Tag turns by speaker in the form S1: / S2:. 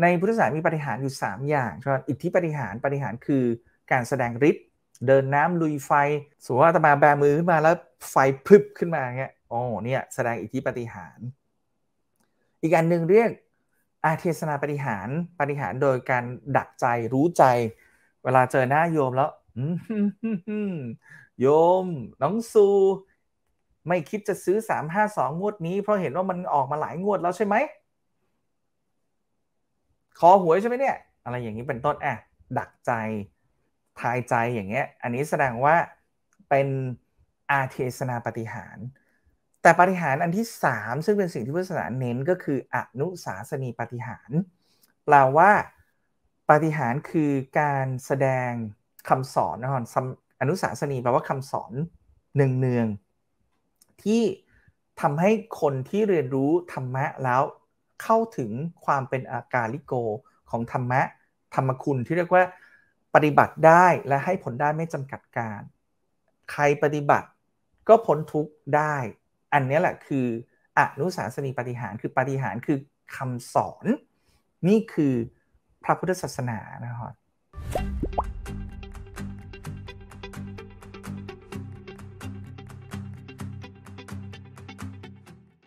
S1: ในพุทธศาสนามีปฏิหารอยู่ 3 อย่างใช่อิทธิปฏิหารปฏิหารคือการแสดงฤทธิ์ เดินน้ำลุยไฟสมมติว่าตมาแบมือขึ้นมาแล้วไฟพึบขึ้นมาเงี้ยอ๋อเนี่ยแสดงอิทธิปฏิหาร อีกอันหนึ่งเรียกอาเทศนาปฏิหาร ปฏิหารโดยการดักใจรู้ใจ เวลาเจอหน้าโยมแล้วโยม น้องซู ไม่คิดจะซื้อ 352 งวดนี้ เพราะเห็นว่ามันออกมาหลายงวดแล้วใช่ไหมคอหวยใช่ไหมเนี่ยอะไรอย่างนี้เป็นต้นอ่ะดักใจ ทายใจอย่างเงี้ย อันนี้แสดงว่าเป็นอาเทศนาปฏิหาร แต่ปฏิหารอันที่ 3 ซึ่งเป็นสิ่งที่พุทธศาสนาเน้นก็คืออนุสาสนีปฏิหาร แปลว่าปฏิหารคือการแสดงคำสอนนะฮะ อนุสาสนีแปลว่าคำสอนหนึ่งเนือง ที่ทำให้คนที่เรียนรู้ธรรมะแล้วเข้าถึงความเป็นอาการลิโกของธรรมะธรรมคุณที่เรียกว่าปฏิบัติได้และให้ผลได้ไม่จำกัดการ ใครปฏิบัติก็พ้นทุกข์ได้ อันนี้แหละคืออนุสาสนีปฏิหารคือปฏิหารคือคำสอน นี่คือพระพุทธศาสนานะครับ